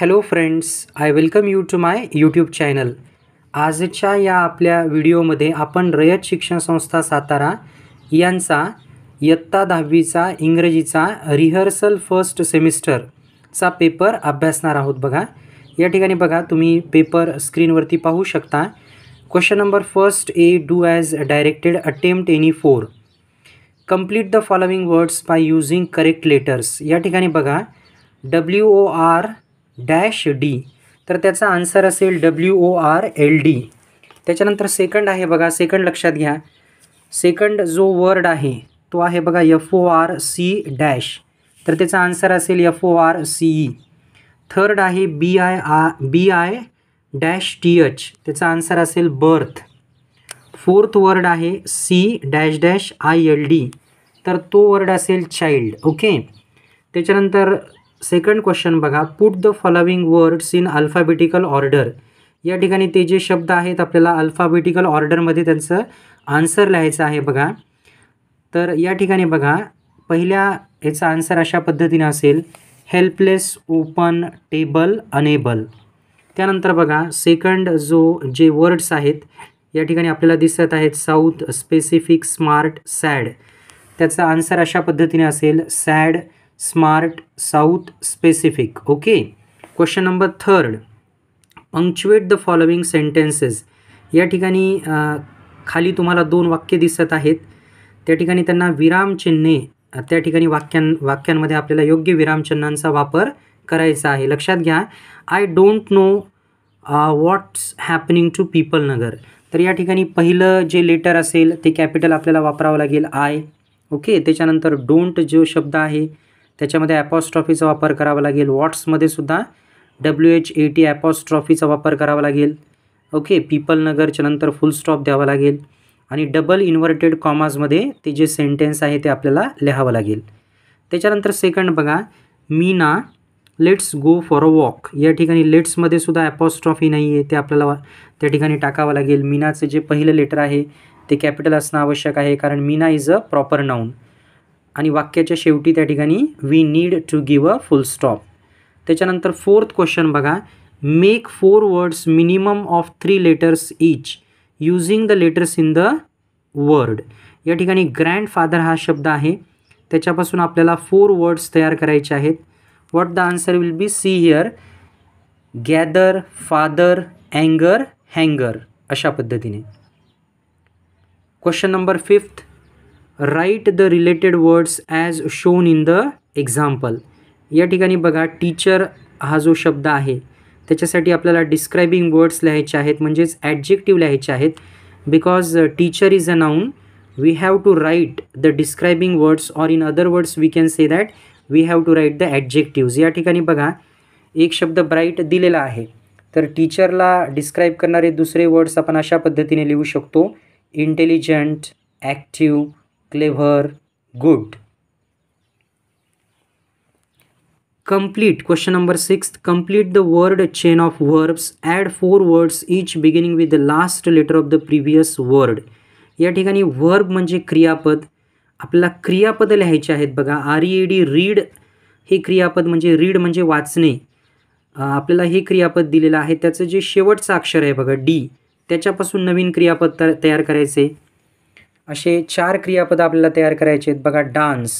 Hello friends I welcome you to my YouTube channel आजच्या या आपल्या व्हिडिओमध्ये आपण रयत शिक्षण संस्था सातारा यांचा इयत्ता दहावीचा इंग्रजीचा रिहर्सल फर्स्ट सेमिस्टरचा पेपर अभ्यासणार आहोत बघा या ठिकाणी बघा तुम्ही पेपर स्क्रीनवरती पाहू शकता question number first A do as directed attempt any four complete the following words by using correct letters या ठिकाणी बघा W O R dash D तर त्याचा आन्सर असेल W O R L D त्याच्यानंतर सेकंड आहे बघा सेकंड लक्षात घ्या सेकंड जो वर्ड आहे तो आहे बघा F O R C dash तर त्याचा आन्सर असेल F O R C E third आहे B I ah B I dash T H त्याचा आन्सर असेल बर्थ फोर्थ वर्ड आहे C dash dash I L D तर तो वर्ड असेल चाइल्ड ओके त्याच्यानंतर सेकंड क्वेश्चन बघा put the following words in alphabetical order या ठिकाणी ते जे शब्द आहेत आपल्याला अल्फाबेटिकल ऑर्डरमध्ये त्यांचं आन्सर लिहायचं आहे बघा तर या ठिकाणी बघा पहिल्या याचा आन्सर अशा पद्धतीने असेल हेल्पलेस ओपन टेबल अनेबल त्यानंतर बघा सेकंड जो जे वर्ड्स आहेत या ठिकाणी आपल्याला दिसत आहेत साऊथ स्पेसिफिक स्मार्ट सॅड त्याचा आन्सर अशा पद्धतीने असेल sad smart south specific okay question number third punctuate the following sentences या ठिकाणी खाली तुम्हाला दोन वाक्य दिसत आहेत त्या ठिकाणी त्यांना विरामचिन्हे त्या ठिकाणी वाक्यां वाक्यांमध्ये आपल्याला योग्य विरामचिन्हांचा वापर करायचा आहे लक्षात घ्या I don't know what's happening to people नगर तर या ठिकाणी पहिलं जे लेटर असेल ते कॅपिटल आपल्याला वापरावं लागेल आय ओके त्याच्यानंतर डोंट जो शब्द आहे त्याच्यामध्ये ॲपॉस्ट्रॉफीचा वापर करावा लागेल वॉट्समध्ये सुद्धा डब्ल्यू एच ए टी ॲपॉस्ट्रॉफीचा वापर करावा लागेल ओके पीपल नगरच्या नंतर फुल स्टॉप द्यावा लागेल आणि डबल इन्व्हर्टेड कॉमाजमध्ये ते जे सेंटेन्स आहे ते आपल्याला लिहावं लागेल त्याच्यानंतर सेकंड बघा Meena let's go for a walk या ठिकाणी लेट्समध्ये सुद्धा ॲपॉस्ट्रॉफी नाही आहे ते आपल्याला त्या ठिकाणी टाकावं लागेल मीनाचं जे पहिलं लेटर आहे ते कॅपिटल असणं आवश्यक आहे कारण Meena is a proper noun आणि वाक्याच्या शेवटी त्या ठिकाणी we need to give a full stop त्याच्यानंतर फोर्थ क्वेश्चन बघा make four words minimum of three letters each using the letters in the word या ठिकाणी ग्रँड फादर हा शब्द आहे त्याच्यापासून आपल्याला फोर वर्ड्स तयार करायचे आहेत what the answer will B see here gather father अँगर हँगर अशा पद्धतीने question number fifth write the related words as shown in the example या ठिकाणी बघा टीचर हा जो शब्द आहे त्याच्यासाठी आपल्याला डिस्क्राईबिंग वर्ड्स लिहायचे आहेत म्हणजेच ॲडजेक्टिव्ह लिहायचे आहेत because teacher is a noun we have to write the describing words or in other words we can say that we have to write the adjectives या ठिकाणी बघा एक शब्द ब्राईट दिलेला आहे तर टीचरला डिस्क्राईब करणारे दुसरे वर्ड्स आपण अशा पद्धतीने लिहू शकतो intelligent active clever good complete question number 6 complete the word chain of verbs add four words each beginning with the last letter of the previous word या ठिकाणी वर्ब म्हणजे क्रियापद आपल्याला क्रियापद लिहायचे आहेत बघा आर ई डी रीड हे क्रियापद म्हणजे रीड म्हणजे वाचणे आपल्याला हे क्रियापद दिलेलं आहे त्याचं जे शेवटचं अक्षर आहे बघा डी त्याच्यापासून नवीन क्रियापद तयार करायचे असे चार क्रियापद आपल्याला तयार करायचे आहेत बघा डान्स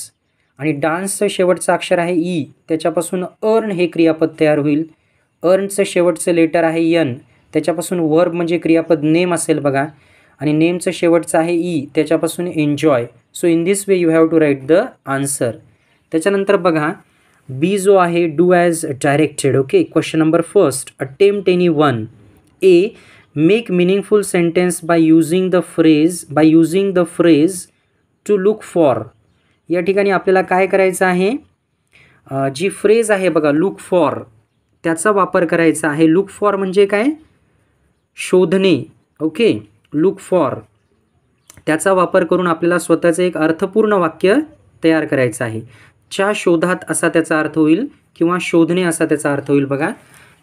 आणि डान्सचं शेवटचं अक्षर आहे ई त्याच्यापासून अर्न हे क्रियापद तयार होईल अर्नचं शेवटचं लेटर आहे यन त्याच्यापासून वर्ब म्हणजे क्रियापद नेम असेल बघा आणि नेमचं शेवटचं आहे ई त्याच्यापासून enjoy so in this way you have to write the answer त्याच्यानंतर बघा बी जो आहे do as directed okay question number first attempt any one A make meaningful sentence by using the phrase by using the phrase to look for या ठिकाणी आपल्याला काय करायचं आहे जी फ्रेज आहे बघा लुक फॉर त्याचा वापर करायचा आहे लुक फॉर म्हणजे काय शोधणे ओके लुक फॉर त्याचा वापर करून आपल्याला स्वतःचं एक अर्थपूर्ण वाक्य तयार करायचं आहे च्या शोधात असा त्याचा अर्थ होईल किंवा शोधणे असा त्याचा अर्थ होईल बघा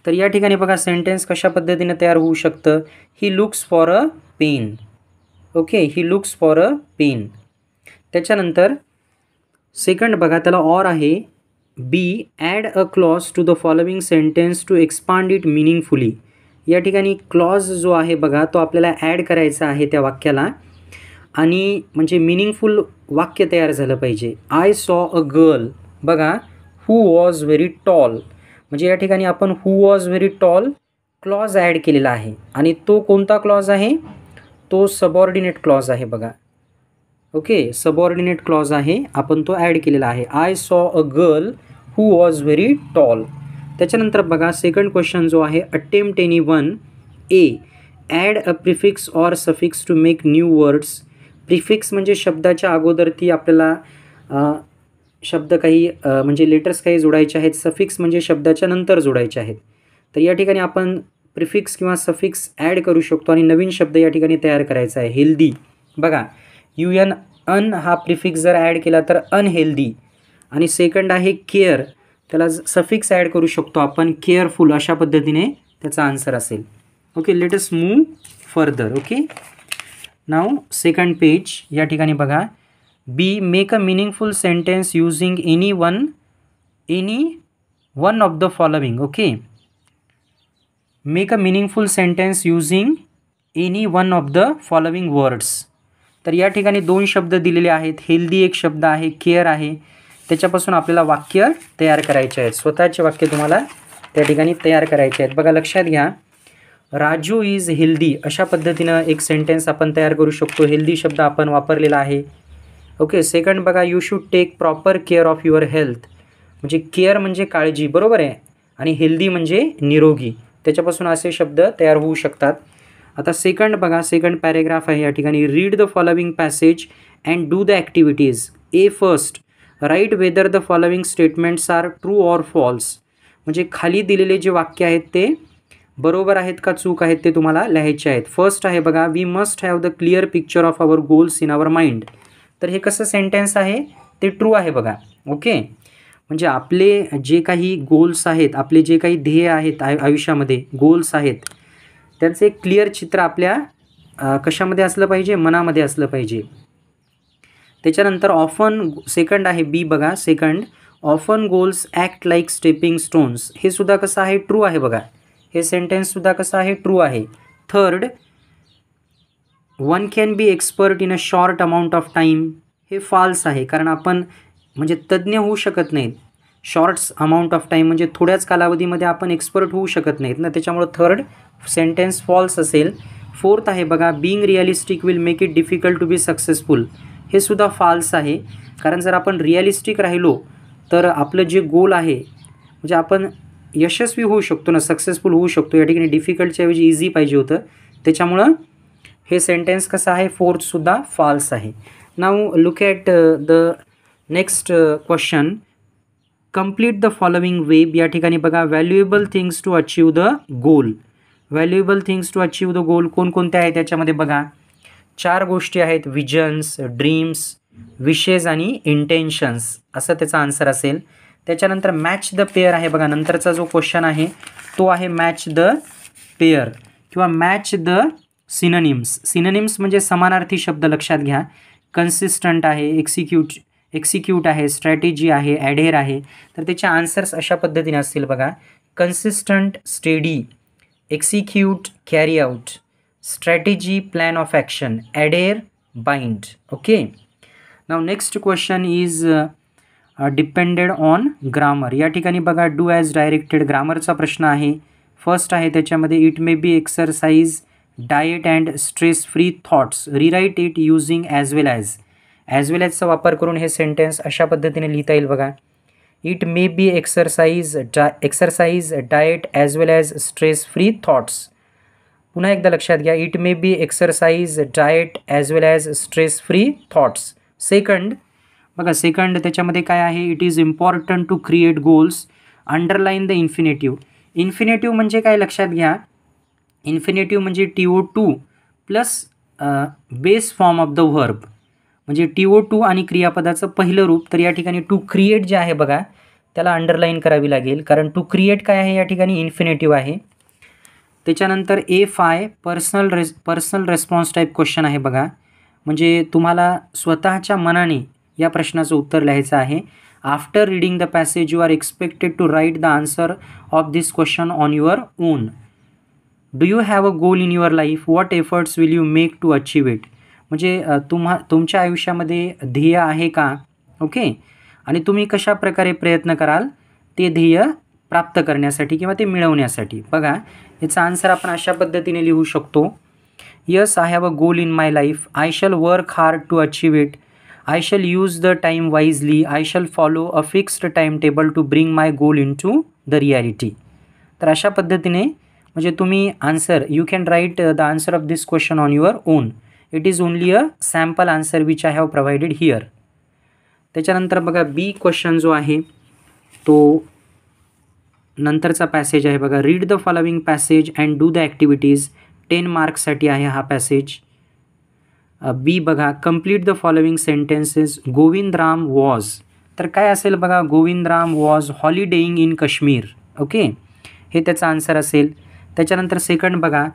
तर या ठिकाणी बघा सेंटेन्स कशा पद्धतीने तयार होऊ शकतं he looks for a pen okay he looks for a pen त्याच्यानंतर सेकंड बघा त्याला ऑर आहे B add a clause to the following sentence to expand it meaningfully या ठिकाणी क्लॉज जो आहे बघा तो आपल्याला ॲड करायचा आहे त्या वाक्याला आणि म्हणजे मिनिंगफुल वाक्य तयार झालं पाहिजे आय सॉ अ गर्ल बघा हू वॉज व्हेरी टॉल म्हणजे या ठिकाणी आपण who was very tall clause add केलेला आहे आणि तो कोणता क्लॉज आहे तो सबऑर्डिनेट क्लॉज आहे बघा ओके सबऑर्डिनेट क्लॉज आहे आपण तो ॲड केलेला आहे I saw a girl who was very tall त्याच्यानंतर बघा सेकंड क्वेश्चन जो आहे attempt any one A add a prefix or suffix to make new words prefix म्हणजे शब्दाच्या अगोदरती आपल्याला शब्द काही म्हणजे लेटर्स काही जोडायचे आहेत सफिक्स म्हणजे शब्दाच्या नंतर जोडायचे आहेत तर या ठिकाणी आपण प्रिफिक्स किंवा सफिक्स ॲड करू शकतो आणि नवीन शब्द या ठिकाणी तयार करायचा आहे हेल्दी बघा यू एन अन हा प्रिफिक्स जर ॲड केला तर अनहेल्दी आणि सेकंड आहे केअर त्याला सफिक्स ॲड करू शकतो आपण केअरफुल अशा पद्धतीने त्याचा आन्सर असेल okay let's move further okay now second page या ठिकाणी बघा B make a meaningful sentence using any one any one of the following okay make a meaningful sentence using any one of the following words तर या ठिकाणी दोन शब्द दिलेले आहेत हेल्दी एक शब्द आहे केअर आहे त्याच्यापासून आपल्याला वाक्य तयार करायचे आहेत स्वतःचे वाक्य तुम्हाला त्या ठिकाणी तयार करायचे आहेत बघा लक्षात घ्या राजू इज हेल्दी अशा पद्धतीनं एक सेंटेन्स आपण तयार करू शकतो हेल्दी शब्द आपण वापरलेला आहे ओके सेकंड बघा you should take proper care of your health म्हणजे केअर म्हणजे काळजी बरोबर आहे आणि हेल्दी म्हणजे निरोगी त्याच्यापासून असे शब्द तयार होऊ शकतात आता सेकंड बघा सेकंड पॅरेग्राफ आहे या ठिकाणी read the following passage and do the activities A first write whether the following statements are true or false म्हणजे खाली दिलेले जे वाक्य आहेत ते बरोबर आहेत का चूक आहेत ते तुम्हाला लिहायचे आहेत फर्स्ट आहे बघा we must have the clear picture of our goals in our mind तर हे कसं सेंटेन्स आहे ते ट्रू आहे बघा ओके म्हणजे आपले जे काही गोल्स आहेत आपले जे काही ध्येय आहेत आयुष्यामध्ये गोल्स आहेत त्यांचं एक क्लिअर चित्र आपल्या कशामध्ये असलं पाहिजे मनामध्ये असलं पाहिजे त्याच्यानंतर ऑफन सेकंड आहे बी बघा second often goals act like stepping stones हे सुद्धा कसं आहे ट्रू आहे बघा हे सेंटेन्ससुद्धा कसं आहे ट्रू आहे third one can be expert in a short amount of time हे फाल्स आहे कारण आपण म्हणजे तज्ज्ञ होऊ शकत नाहीत शॉर्ट्स अमाऊंट ऑफ टाईम म्हणजे थोड्याच कालावधीमध्ये आपण एक्सपर्ट होऊ शकत नाहीत ना त्याच्यामुळं थर्ड सेंटेन्स फॉल्स असेल फोर्थ आहे बघा being realistic will make it difficult to be successful हे सुद्धा फाल्स आहे कारण जर आपण रिअलिस्टिक राहिलो तर आपलं जे गोल आहे म्हणजे आपण यशस्वी होऊ शकतो ना सक्सेसफुल होऊ शकतो या ठिकाणी डिफिकल्टच्याऐवजी ऐवजी इझी पाहिजे होतं त्याच्यामुळं हे सेंटेन्स कसं आहे फोर्थसुद्धा फॉल्स आहे now look at the next question complete the following web या ठिकाणी बघा valuable things to achieve the goal valuable things to achieve the goal कोणकोणत्या आहेत त्याच्यामध्ये बघा चार गोष्टी आहेत विजन्स ड्रीम्स विशेस आणि इंटेन्शन्स असं त्याचा आन्सर असेल त्याच्यानंतर मॅच द पेअर आहे बघा नंतरचा जो क्वेश्चन आहे तो आहे मॅच द पेअर किंवा मॅच द सिनोनिम्स सिनोनिम्स म्हणजे समानार्थी शब्द लक्षात घ्या कन्सिस्टंट आहे एक्सिक्यूट एक्सिक्यूट आहे स्ट्रॅटेजी आहे ॲडेर आहे तर त्याचे आन्सर्स अशा पद्धतीने असतील बघा consistent steady execute carry out strategy plan of action adhere bind okay now next question is depended on grammar या ठिकाणी बघा डू ॲज डायरेक्टेड ग्रामरचा प्रश्न आहे फर्स्ट आहे त्याच्यामध्ये it may be exercise diet and stress free thoughts rewrite it using as well as as well as वापर करून हे सेंटेन्स अशा पद्धतीने लिहिता येईल बघा इट मे बी एक्सरसाइज डा exercise diet as well as stress free thoughts पुन्हा एकदा लक्षात घ्या it may be exercise diet as well as stress free thoughts second बघा सेकंड त्याच्यामध्ये काय आहे it is important to create goals underline the infinitive infinitive म्हणजे काय लक्षात घ्या इन्फिनेटिव्ह म्हणजे T O to plus base form of the verb म्हणजे टी ओ टू आणि क्रियापदाचं पहिलं रूप तर या ठिकाणी टू क्रिएट जे आहे बघा त्याला अंडरलाईन करावी लागेल कारण टू क्रिएट काय आहे या ठिकाणी इन्फिनेटिव्ह आहे त्याच्यानंतर ए फाय पर्सनल रेस पर्सनल रेस्पॉन्स टाईप क्वेश्चन आहे बघा म्हणजे तुम्हाला स्वतःच्या मनाने या प्रश्नाचं उत्तर लिहायचं आहे after reading the passage you are expected to write the answer of this question on your own do you have a goal in your life what efforts will you make to achieve it म्हणजे तुम्हा तुमच्या आयुष्यामध्ये ध्येय आहे का okay आणि तुम्ही कशा प्रकारे प्रयत्न कराल ते ध्येय प्राप्त करण्यासाठी किंवा ते मिळवण्यासाठी बघा याचा आन्सर आपण अशा पद्धतीने लिहू शकतो yes I have a goal in my life I shall work hard to achieve it I shall use the time wisely I shall follow a fixed time table to bring my goal into the reality तर अशा पद्धतीने म्हणजे तुम्ही answer you can write the answer of this question on your own it is only a sample answer which I have provided here त्याच्यानंतर बघा बी question जो आहे तो नंतरचा पॅसेज आहे बघा read the following passage and do the activities ten मार्क्ससाठी आहे हा पॅसेज बी uh, बघा complete the following sentences Ram was तर काय असेल बघा Govind Ram was holidaying in Kashmir okay हे त्याचा आन्सर असेल त्याच्यानंतर सेकंड बघा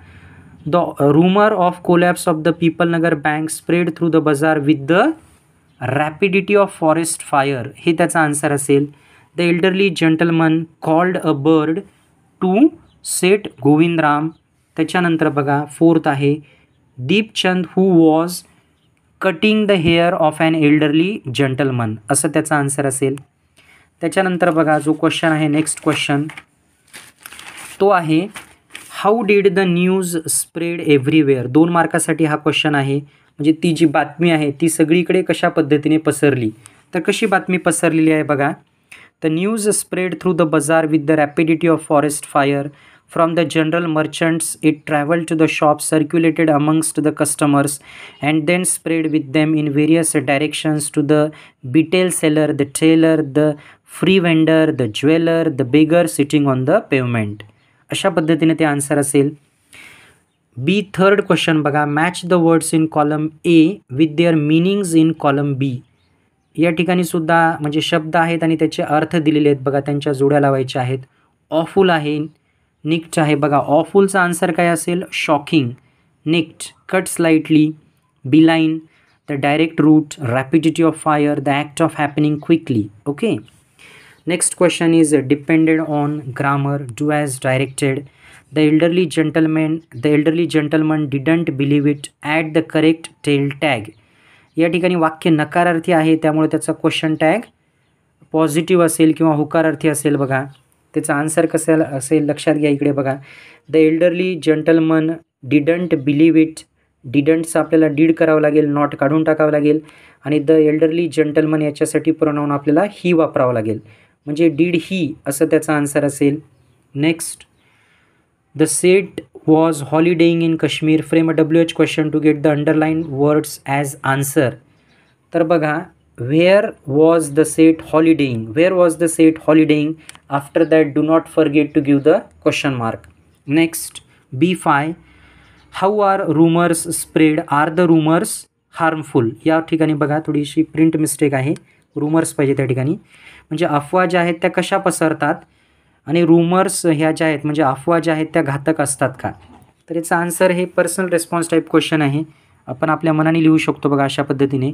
the rumour of collapse of the people Nagar bank spread through the bazaar with the rapidity of forest fire हे त्याचा आन्सर असेल the elderly gentleman called a bird to Seth Govindram त्याच्यानंतर बघा फोर्थ आहे Deepchand who was cutting the hair of an elderly gentleman असं त्याचा answer असेल त्याच्यानंतर बघा जो क्वेश्चन आहे नेक्स्ट क्वेश्चन तो आहे how did the news spread everywhere दोन मार्कासाठी हा क्वेश्चन आहे म्हणजे ती जी बातमी आहे ती सगळीकडे कशा पद्धतीने पसरली तर कशी बातमी पसरलेली आहे बघा the news spread through the bazaar with the rapidity of forest fire from the general merchants it travel to the shop circulated amongst the customers and then spread with them in various directions to the betel seller the tailor the free vendor the jeweller the beggar sitting on the pavement अशा पद्धतीने ते answer असेल B third question बघा match the words in column A with their meanings in column B या ठिकाणी सुद्धा म्हणजे शब्द आहेत आणि त्याचे अर्थ दिलेले आहेत बघा त्यांच्या जोड्या लावायचे आहेत ऑफुल आहे निक्ट आहे बघा ऑफुलचा आन्सर काय असेल shocking nicked cut slightly beeline the direct route rapidity of fire the act of happening quickly okay next question is depended on grammar do as directed the elderly gentleman, the elderly gentleman didn't believe it Add the correct tail tag या ठिकाणी वाक्य नकारार्थी आहे त्यामुळे त्याचा question tag positive असेल किंवा हुकारार्थी असेल बघा त्याचा आन्सर कसं असेल लक्षात घ्या इकडे बघा the elderly gentleman didn't believe it डिडंटचं आपल्याला डीड करावं लागेल नॉट काढून टाकावं लागेल आणि द एल्डरली जंटलमन याच्यासाठी प्रोनाऊन आपल्याला ही वापरावं लागेल म्हणजे डीड ही असं त्याचा आन्सर असेल next the Seth was holidaying in Kashmir frame a W H question to get the underlined words as answer तर बघा where was the Seth holidaying where was the Seth holidaying after that do not फर to give the question mark next B five how are rumours spread are the rumours harmful या ठिकाणी बघा थोडीशी print mistake आहे rumours पाहिजे त्या ठिकाणी म्हणजे अफवा ज्या आहेत त्या कशा पसरतात आणि रूमर्स ह्या ज्या आहेत म्हणजे अफवा ज्या आहेत त्या घातक असतात का तर याचा आन्सर हे पर्सनल रिस्पॉन्स टाईप क्वेश्चन आहे आपण आपल्या मनाने लिहू शकतो बघा अशा पद्धतीने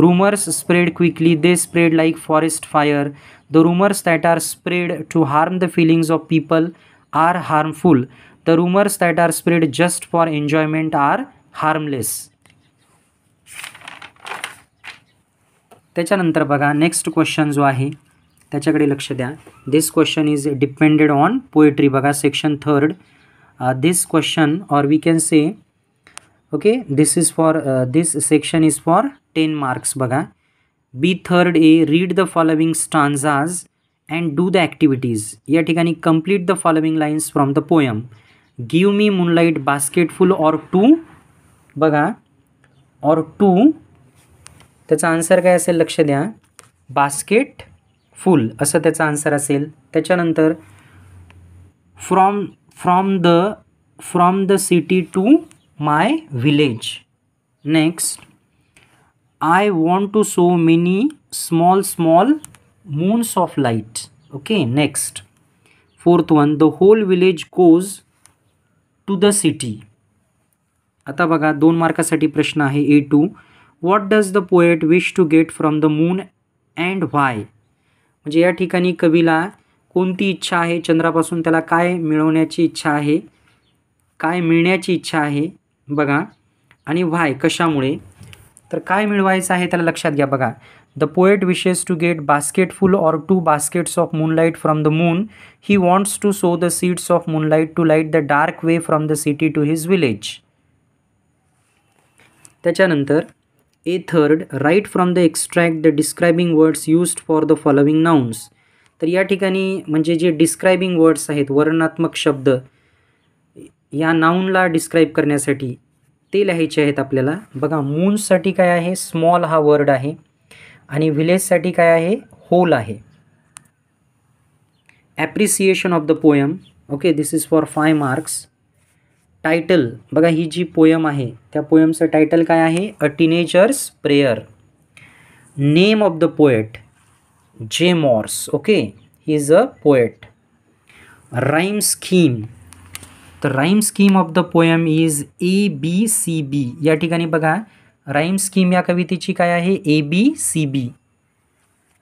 rumours spread quickly they spread like forest fire the rumours that are spread to harm the feelings of people are harmful the rumours that are spread just for enjoyment are harmless त्याच्यानंतर बघा next question जो आहे त्याच्याकडे लक्ष द्या this question is depended on poetry बघा section third this question or we can say okay this is for this section is for ten marks बघा बी third A read the following stanzas and do the activities या ठिकाणी complete the following lines from the poem give me moonlight basketful or two बघा or two त्याचा answer काय असेल लक्ष द्या basket फुल असं त्याचा आन्सर असेल त्याच्यानंतर from from the from the city to my village next I want to sow many small small moons of light okay next fourth one the whole village goes to the city आता बघा दोन मार्कासाठी प्रश्न आहे A two what does the poet wish to get from the moon and why म्हणजे या ठिकाणी कवीला कोणती इच्छा आहे चंद्रापासून त्याला काय मिळवण्याची इच्छा आहे काय मिळण्याची इच्छा आहे बघा आणि व्हाय कशामुळे तर काय मिळवायचं आहे त्याला लक्षात घ्या बघा the poet wishes to get basketful or two baskets of moonlight from the moon he wants to sow the seeds of moonlight to light the dark way from the city to his village त्याच्यानंतर A third write from the extract the describing words used for the following nouns तर या ठिकाणी म्हणजे जे describing words आहेत वर्णनात्मक शब्द या नाऊनला डिस्क्राईब करण्यासाठी ते लिहायचे आहेत आपल्याला बघा मून्ससाठी काय आहे स्मॉल हा वर्ड आहे आणि व्हिलेजसाठी काय आहे होल आहे appreciation of the poem okay this is for five marks title बघा ही जी पोयम आहे त्या पोयमचं टायटल काय आहे a teenager's prayer name of the poet J Morse okay he is a poet rhyme scheme तर rhyme scheme of the poem is A B C B या ठिकाणी बघा राईम स्कीम या कवितेची काय आहे A B C B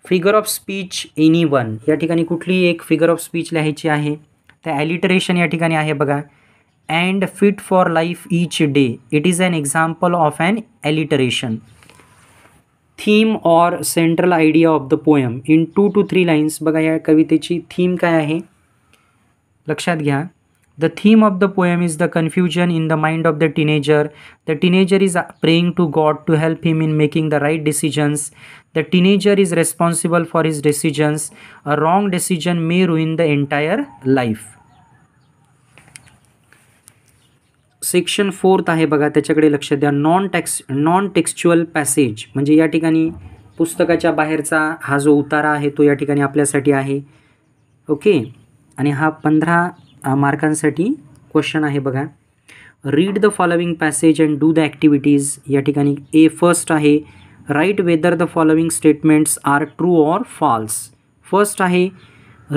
figure of speech any one या ठिकाणी कुठली एक फिगर ऑफ स्पीच लिहायची आहे त्या ॲलिटरेशन या ठिकाणी आहे बघा and fit for life each day. It is an example of an alliteration. Theme or central idea of the poem. In two to three lines, Bagayakavitechi theme kaya hai. Lakshadhya. The theme of the poem is the confusion in the mind of the teenager. The teenager is praying to God to help him in making the right decisions. The teenager is responsible for his decisions. A wrong decision may ruin the entire life. Section fourth आहे बघा त्याच्याकडे लक्ष द्या non tax non textual passage म्हणजे या ठिकाणी पुस्तकाच्या बाहेरचा हा जो उतारा आहे तो या ठिकाणी आपल्यासाठी आहे ओके आणि हा पंधरा मार्कांसाठी क्वेश्चन आहे बघा read the following passage and do the activities या ठिकाणी ए फर्स्ट आहे write whether the following statements are true or false first आहे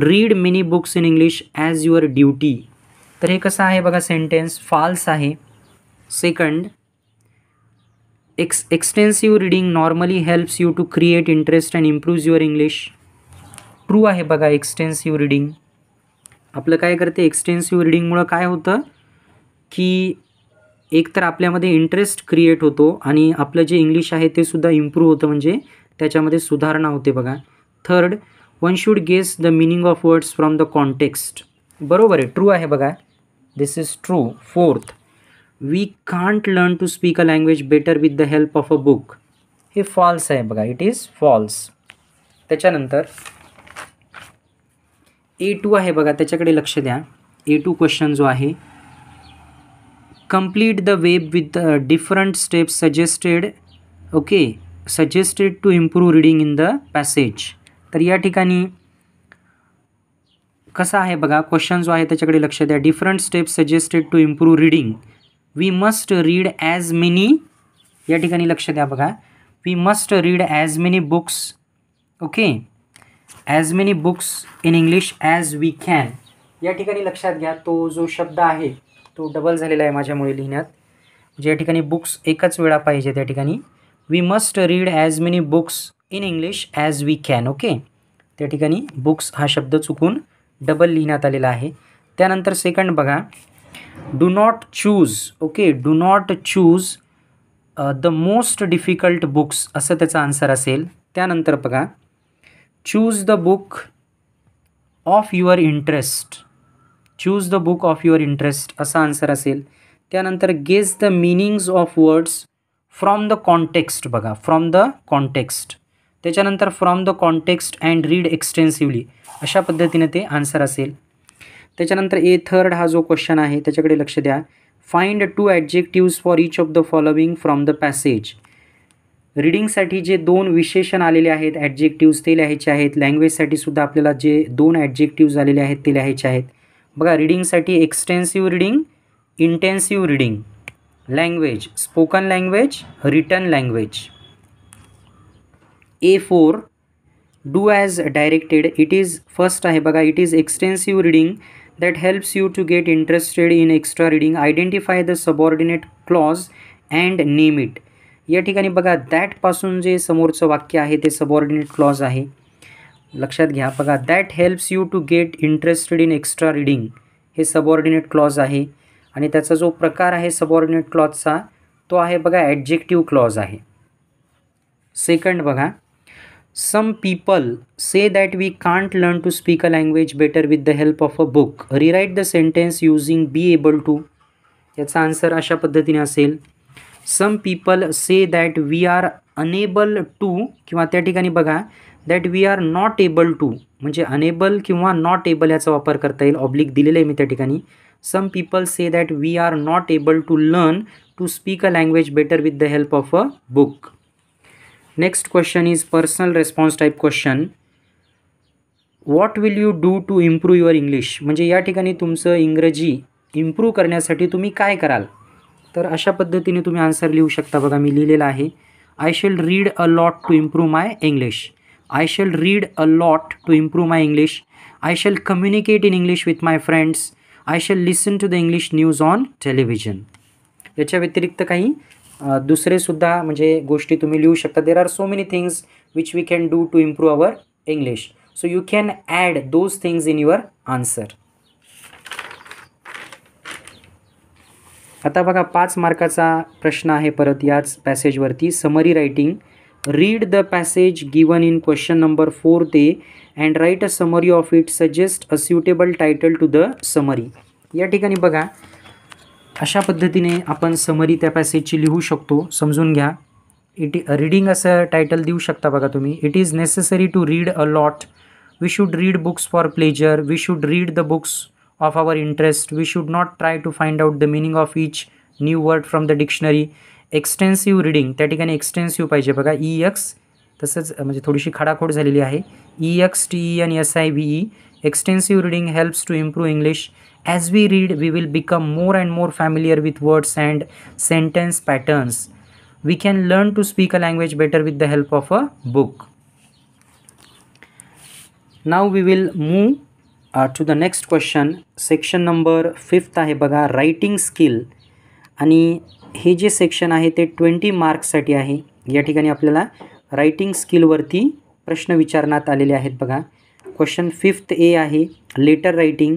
read many books in English as your duty तर हे कसं आहे बघा सेंटेन्स फाल्स आहे second ex extensive reading normally helps you to create interest and improves your English true आहे बघा extensive reading आपलं काय करते एक्सटेन्सिव्ह रिडिंगमुळं काय होतं की एकतर आपल्यामध्ये इंटरेस्ट क्रिएट होतो आणि आपलं जे इंग्लिश आहे ते सुद्धा इम्प्रूव्ह होतं म्हणजे त्याच्यामध्ये सुधारणा होते बघा third one should guess the meaning of words from the context बरोबर आहे ट्रू आहे बघा this is true fourth we can't learn to speak a language better with the help of a book हे फॉल्स आहे बघा it is false त्याच्यानंतर ए to आहे बघा त्याच्याकडे लक्ष द्या ए टू क्वेश्चन जो आहे complete the web with different steps suggested okay suggested to improve reading in the passage तर या ठिकाणी कसा आहे बघा क्वेश्चन जो आहे त्याच्याकडे लक्ष द्या different steps suggested to improve reading we must read as many या ठिकाणी लक्ष द्या बघा we must read as many books okay as many books in English as we can या ठिकाणी लक्षात घ्या तो जो शब्द आहे तो डबल झालेला आहे माझ्यामुळे लिहिण्यात म्हणजे या ठिकाणी बुक्स एकच वेळा पाहिजे त्या ठिकाणी we must read as many books in English as we can okay त्या ठिकाणी बुक्स हा शब्द चुकून डबल लिहिण्यात आलेला आहे त्यानंतर सेकंड बघा do not choose okay do not choose the most difficult books असं त्याचा आन्सर असेल त्यानंतर बघा choose the book of your interest choose the book of your interest असा आन्सर असेल त्यानंतर guess the meanings of words from the context बघा from the context त्याच्यानंतर from the context and read extensively अशा पद्धतीने ते आन्सर असेल त्याच्यानंतर ए थर्ड हा जो क्वेश्चन आहे त्याच्याकडे लक्ष द्या find two adjectives for each of the following from the passage रीडिंगसाठी जे दोन विशेषण आलेले आहेत ॲडजेक्टिव्ज ते लिहायचे आहेत लँग्वेजसाठी सुद्धा आपल्याला जे दोन ॲडजेक्टिव्ज आलेले आहेत ते लिहायचे आहेत बघा रीडिंगसाठी extensive reading intensive reading language spoken language written language A four do as directed it is first आहे बघा it is extensive reading that helps you to get interested in extra reading identify the subordinate clause and name it या ठिकाणी बघा दॅटपासून जे समोरचं वाक्य आहे ते सबऑर्डिनेट क्लॉज आहे लक्षात घ्या बघा that helps you to get interested in extra reading हे सबऑर्डिनेट क्लॉज आहे आणि त्याचा जो प्रकार आहे सबऑर्डिनेट क्लॉजचा तो आहे बघा ॲडजेक्टिव्ह क्लॉज आहे सेकंड बघा some people say that we can't learn to speak a language better with the help of a book rewrite the sentence using be able to याचा आन्सर अशा पद्धतीने असेल some people say that we are unable to किंवा त्या ठिकाणी बघा that we are not able to म्हणजे unable किंवा नॉट एबल याचा वापर करता येईल ऑब्लिक दिलेलं आहे मी त्या ठिकाणी some people say that we are not able to learn to speak a language better with the help of a book next question is personal response type question what will you do to improve your English म्हणजे या ठिकाणी तुमचं इंग्रजी improve करण्यासाठी तुम्ही काय कराल तर अशा पद्धतीने तुम्ही आन्सर लिहू शकता बघा मी लिहिलेलं आहे I shall read a lot to improve my English I shall read a lot to improve my English I shall communicate in English with my friends I shall listen to the English news on television याच्या व्यतिरिक्त काही दुसरे सुद्धा म्हणजे गोष्टी तुम्ही लिहू शकता there are so many things which we can do to improve our English so you can add those things in your answer आता बघा पाच मार्काचा प्रश्न आहे परत याच पॅसेजवरती summary writing read the passage given in question number four ते and write a summary of it suggest a suitable title to the summary या ठिकाणी बघा अशा पद्धतीने आपण समरी त्या पॅसेजची लिहू शकतो समजून घ्या इट रीडिंग असं टायटल देऊ शकता बघा तुम्ही it is necessary to read a lot we should read books for pleasure we should read the books of our interest we should not try to find out the meaning of each new word from the dictionary extensive reading त्या ठिकाणी extensive पाहिजे बघा E e x तसंच म्हणजे थोडीशी खडाखोड झालेली आहे E X T E N S I V E extensive reading helps to improve English as we read we will become more and more familiar with words and sentence patterns we can learn to speak a language better with the help of a book now we will move uh, to the next question Section number baka writing skill. ani he आणि section, जे section 20 marks. sathi मार्क्ससाठी आहे या ठिकाणी आपल्याला writing स्किलवरती प्रश्न विचारण्यात आलेले आहेत बघा क्वेश्चन फिफ्थ ए आहे letter writing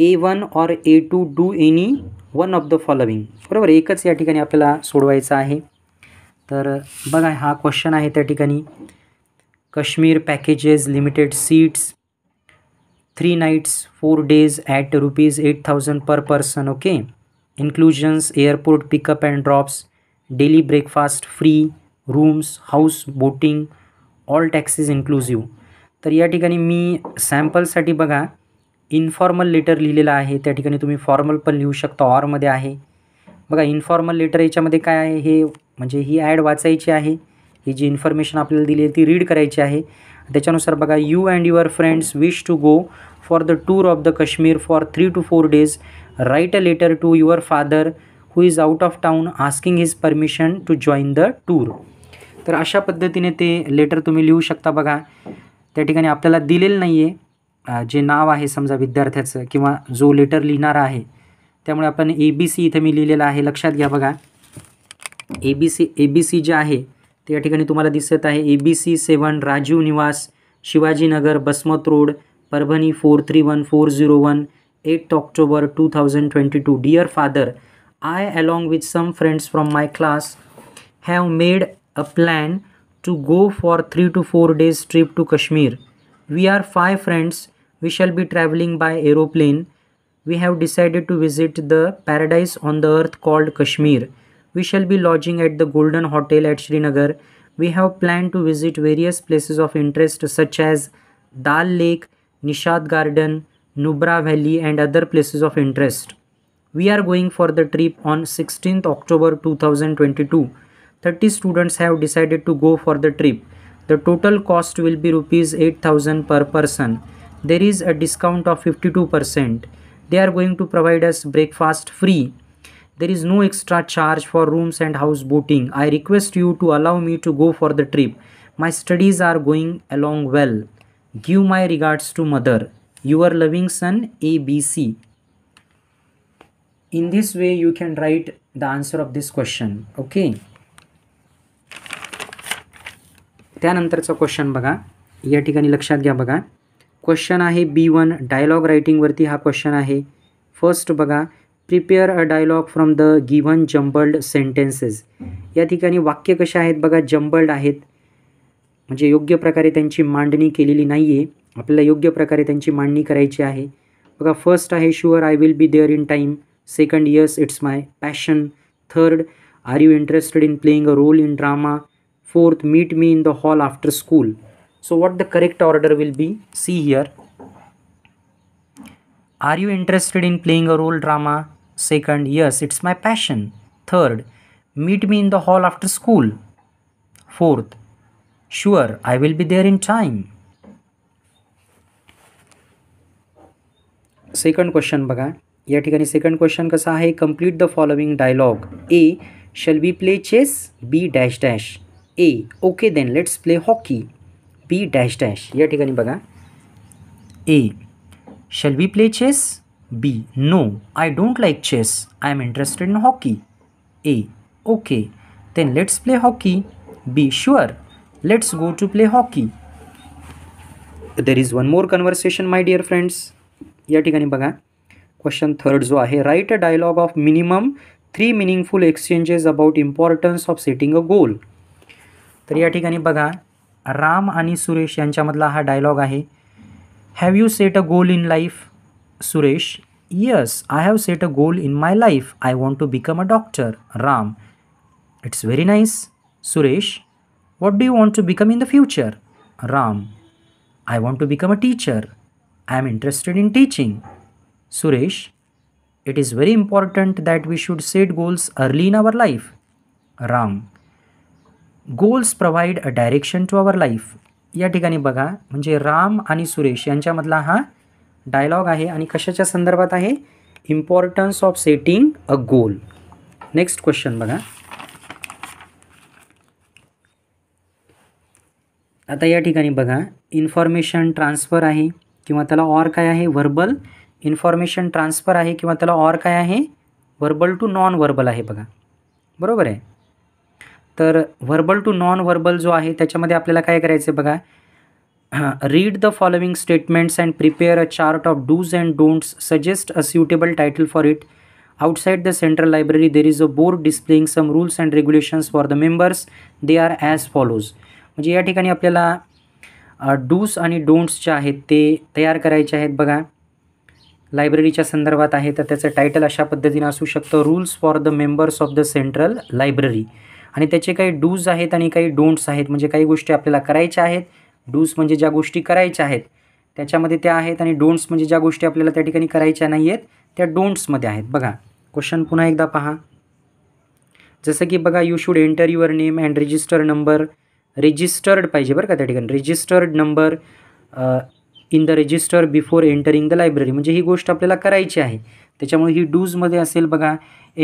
A one or A two do any one of the following बरोबर एकच या ठिकाणी आपल्याला सोडवायचं आहे तर बघा हा क्वेश्चन आहे त्या ठिकाणी Kashmir packages limited seats three nights four days at rupees eight thousand per person okay inclusions airport pickup and drops daily breakfast free rooms house boating all taxes inclusive तर या ठिकाणी मी सॅम्पलसाठी बघा इन्फॉर्मल लेटर लिहिलेलं आहे त्या ठिकाणी तुम्ही फॉर्मल पण लिहू शकता ऑरमध्ये आहे बघा इन्फॉर्मल लेटर याच्यामध्ये काय आहे हे म्हणजे ही ॲड वाचायची आहे ही जी इन्फॉर्मेशन आपल्याला दिली आहे ती रीड करायची आहे त्याच्यानुसार बघा you and your friends wish to go for the tour of the Kashmir for three to four days write a letter to your father who is out of town asking his permission to join the tour तर अशा पद्धतीने ते letter तुम्ही लिहू शकता बघा त्या ठिकाणी आपल्याला दिलेलं नाही आहे जे नाव आहे समजा विद्यार्थ्याचं किंवा जो लेटर लिहिणारा आहे त्यामुळे आपण ए बी सी इथं मी लिहिलेलं आहे लक्षात घ्या बघा ए बी सी ए बी सी जे आहे ते या ठिकाणी तुम्हाला दिसत आहे A B C seven Rajiv Niwas Shivajinagar Basmat road Parbhani four three one four zero one eight October two thousand twenty two dear father I along with some friends from my class have made a plan to go for three to four days trip to Kashmir we are five friends we shall be traveling by aeroplane. We have decided to visit the paradise on the earth called Kashmir. We shall be lodging at the Golden Hotel at Srinagar. We have planned to visit various places of interest such as Dal Lake, Nishad Garden, Nubra Valley and other places of interest. We are going for the trip on 16th October 2022. 30 students have decided to go for the trip. The total cost will be rupees 8000 per person there is a discount of 52%. They are going to provide us breakfast free. There is no extra charge for rooms and house boating. I request you to allow me to go for the trip. My studies are going along well. Give my regards to mother. Your loving son ABC. In this way you can write the answer of this question. Okay. त्यानंतरचा question बघा या ठिकाणी लक्षात घ्या बघा question आहे बी one dialogue रायटिंगवरती हा question आहे फर्स्ट बघा prepare a dialogue from the given jumbled sentences या ठिकाणी वाक्य कसे आहेत बघा जम्बल्ड आहेत म्हणजे योग्य प्रकारे त्यांची मांडणी केलेली नाही आहे आपल्याला योग्य प्रकारे त्यांची मांडणी करायची आहे बघा फर्स्ट आहे sure I will be there in time second yes it's my passion third are you interested in playing a role in drama fourth meet me in the hall after school So what the correct order will be? See here. Are you interested in playing a role drama? Second, yes, it's my passion. Third, meet me in the hall after school. Fourth, sure, I will be there in time. Second question, baga. Yatikani second question kasa hai. Complete the following dialogue. A. Shall we play chess? B. Dash dash. A. Okay then, let's play hockey. P dash dash या ठिकाणी बघा A shall we play chess B no I don't like chess I am interested in hockey A okay then let's play hockey B sure let's go to play hockey there is one more conversation my dear friends या ठिकाणी बघा question third जो आहे write a dialogue of minimum three meaningful exchanges about importance of setting a goal तर या ठिकाणी बघा राम आणि सुरेश यांच्यामधला हा डायलॉग आहे have you set a goal in life Suresh yes I have set a goal in my life I want to become a doctor Ram it's very nice Suresh what do you want to become in the future Ram I want to become a teacher I am interested in teaching Suresh it is very important that we should set goals early in our life Ram goals provide a direction to our life या ठिकाणी बघा म्हणजे राम आणि सुरेश यांच्यामधला हा dialogue आहे आणि कशाच्या संदर्भात आहे importance of setting a goal next question बघा आता या ठिकाणी बघा इन्फॉर्मेशन ट्रान्सफर आहे किंवा त्याला ऑर काय आहे वर्बल इन्फॉर्मेशन ट्रान्सफर आहे किंवा त्याला ऑर काय आहे वर्बल टू नॉन वर्बल आहे बघा बरोबर आहे तर व्हर्बल टू नॉन व्हर्बल जो आहे त्याच्यामध्ये आपल्याला काय करायचं आहे बघा हां read the following statements and prepare a chart of dos and don'ts suggest a suitable title for it outside the central library there is a board displaying some rules and regulations for the members they are as follows म्हणजे या ठिकाणी आपल्याला do's आणि don'ts जे आहेत ते तयार करायचे आहेत बघा लायब्ररीच्या संदर्भात आहे तर त्याचं टायटल अशा पद्धतीनं असू शकतं rules for the members of the central library आणि त्याचे काही डूज आहेत आणि काही डोंट्स आहेत म्हणजे काही गोष्टी आपल्याला करायच्या आहेत डूज म्हणजे ज्या गोष्टी करायच्या आहेत त्याच्यामध्ये त्या आहेत आणि डोंट्स म्हणजे ज्या गोष्टी आपल्याला त्या ठिकाणी करायच्या नाही आहेत त्या डोंट्समध्ये आहेत बघा क्वेश्चन पुन्हा एकदा पहा जसं की बघा you should enter your name and register number registered पाहिजे बरं का त्या ठिकाणी registered number in the register before entering the library म्हणजे ही गोष्ट आपल्याला करायची आहे त्याच्यामुळे ही डूजमध्ये असेल बघा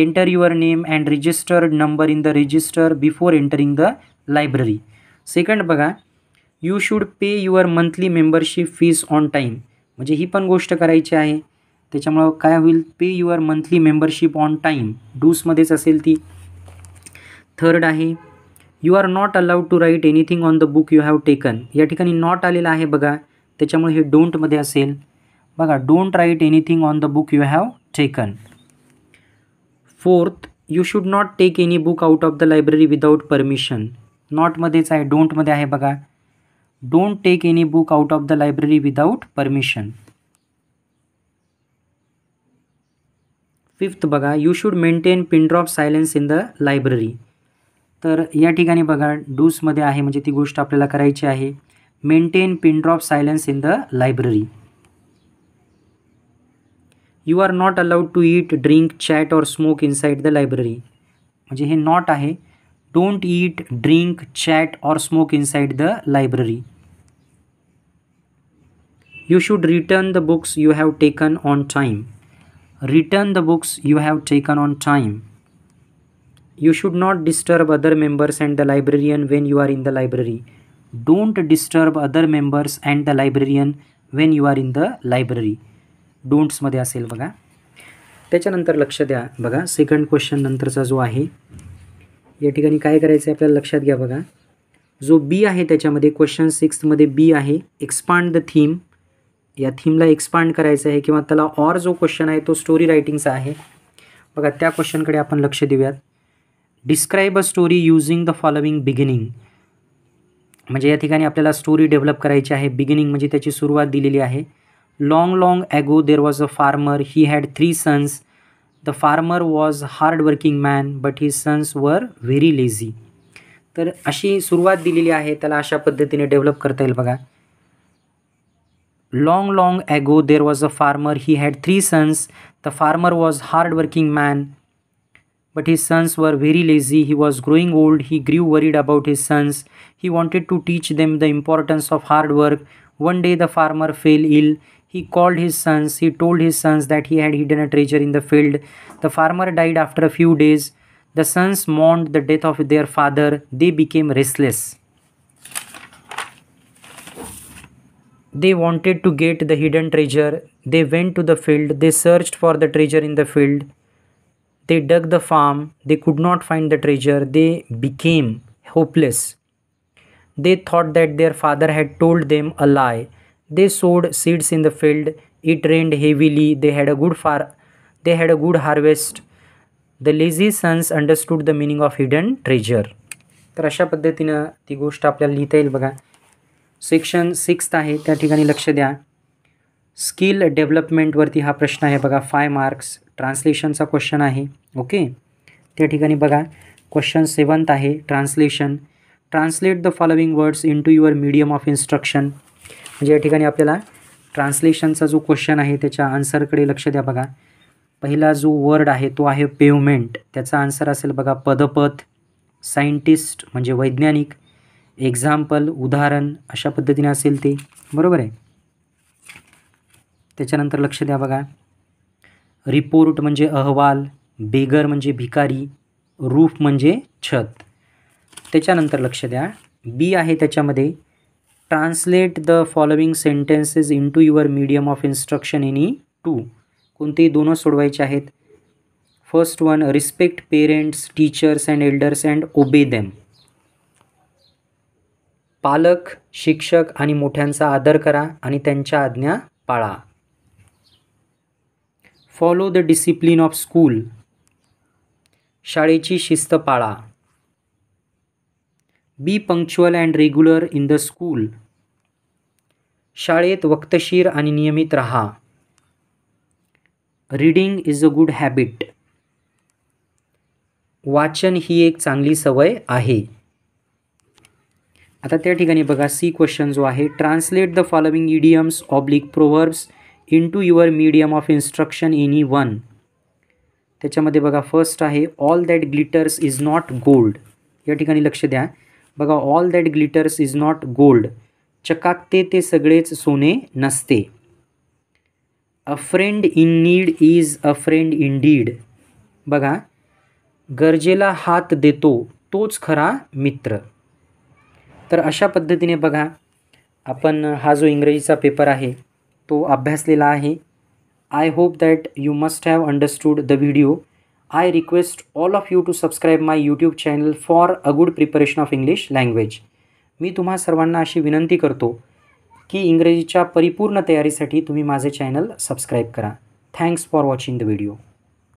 enter your name and registered number in the register before entering the library second बघा you should pay your monthly membership fees on time म्हणजे ही पण गोष्ट करायची आहे त्याच्यामुळं काय होईल pay your monthly membership on time डूसमध्येच असेल ती थर्ड आहे you are not allowed to write anything on the book you have taken या ठिकाणी नॉट आलेलं आहे बघा त्याच्यामुळे हे डोंटमध्ये असेल बघा don't write anything on the book you have taken fourth you should not take any book out of the library without permission नॉटमध्येच आहे डोंटमध्ये आहे बघा don't take any book out of the library without permission fifth बघा you should maintain pin drop silence in the library तर या ठिकाणी बघा डूसमध्ये आहे म्हणजे ती गोष्ट आपल्याला करायची आहे maintain pin drop silence in the library you are not allowed to eat drink chat or smoke inside the library म्हणजे हे नॉट आहे don't eat drink chat or smoke inside the library you should return the books you have taken on time return the books you have taken on time you should not disturb other members and the librarian when you are in the library don't disturb other members and the librarian when you are in the library डोंट्समध्ये असेल बघा त्याच्यानंतर लक्ष द्या बघा second question नंतरचा जो आहे या ठिकाणी काय करायचं आहे आपल्याला लक्षात घ्या बघा जो बी आहे त्याच्यामध्ये क्वेश्चन सिक्स्थमध्ये बी आहे एक्सपांड द थीम या थीमला एक्सपांड करायचं आहे किंवा त्याला ऑर जो क्वेश्चन आहे तो स्टोरी रायटिंगचा आहे बघा त्या क्वेश्चनकडे आपण लक्ष देऊयात describe a story using the following beginning म्हणजे या ठिकाणी आपल्याला स्टोरी डेव्हलप करायची आहे बिगिनिंग म्हणजे त्याची सुरुवात दिलेली आहे long long ago there was a farmer he had three sons the farmer was hard working man but his sons were very lazy तर अशी सुरुवात दिलेली आहे त्याला अशा पद्धतीने डेव्हलप करता येईल बघा long long ago there was a farmer he had three sons the farmer was hard working man but his sons were very lazy he was growing old he grew worried about his sons he wanted to teach them the importance of hard work one day the farmer fell ill he called his sons, he told his sons that he had hidden a treasure in the field. The farmer died after a few days. The sons mourned the death of their father. They became restless. They wanted to get the hidden treasure. They went to the field. They searched for the treasure in the field. They dug the farm. They could not find the treasure. They became hopeless. They thought that their father had told them a lie. They sowed seeds in the field. It rained heavily. They had a good far they had a good harvest. The lazy sons understood the meaning of hidden treasure तर अशा पद्धतीनं ती गोष्ट आपल्याला लिहिता येईल बघा section sixth आहे त्या ठिकाणी लक्ष द्या स्किल डेव्हलपमेंटवरती हा प्रश्न आहे बघा फाय मार्क्स ट्रान्सलेशनचा क्वेश्चन आहे ओके त्या ठिकाणी बघा क्वेश्चन सेवन्थ आहे translation translate the following words into your medium of instruction म्हणजे या ठिकाणी आपल्याला ट्रान्सलेशनचा जो क्वेश्चन आहे त्याच्या आन्सरकडे लक्ष द्या बघा पहिला जो वर्ड आहे तो आहे पेवमेंट त्याचा आन्सर असेल बघा पदपथ सायंटिस्ट म्हणजे वैज्ञानिक एक्झाम्पल उदाहरण अशा पद्धतीने असेल ते बरोबर आहे त्याच्यानंतर लक्ष द्या बघा रिपोर्ट म्हणजे अहवाल बेगर म्हणजे भिकारी रूफ म्हणजे छत त्याच्यानंतर लक्ष द्या बी आहे त्याच्यामध्ये translate the following sentences into your medium of instruction any two कोणतेही दोनच सोडवायचे आहेत first one respect parents teachers and elders and obey them पालक शिक्षक आणि मोठ्यांचा आदर करा आणि त्यांच्या आज्ञा पाळा follow the discipline of school शाळेची शिस्त पाळा be punctual and regular in the school शाळेत वक्तशीर आणि नियमित रहा reading is a good habit वाचन ही एक चांगली सवय आहे आता त्या ठिकाणी बघा सी क्वेश्चन जो आहे translate the following idioms oblique proverbs into your medium of instruction any one त्याच्यामध्ये बघा फर्स्ट आहे all that glitters is not gold या ठिकाणी लक्ष द्या बघा all that glitters is not gold चकाकते ते सगळेच सोने नसते a friend in need is a friend indeed बघा गरजेला हात देतो तोच खरा मित्र तर अशा पद्धतीने बघा आपण हा जो इंग्रजीचा पेपर आहे तो अभ्यासलेला आहे I hope that you must have understood the video I request all of you to subscribe my YouTube channel for a good preparation of English language मी तुम्हा सर्वांना अशी विनंती करतो की इंग्रजीच्या परिपूर्ण तयारीसाठी तुम्ही माझे चॅनल सबस्क्राईब करा thanks for watching the video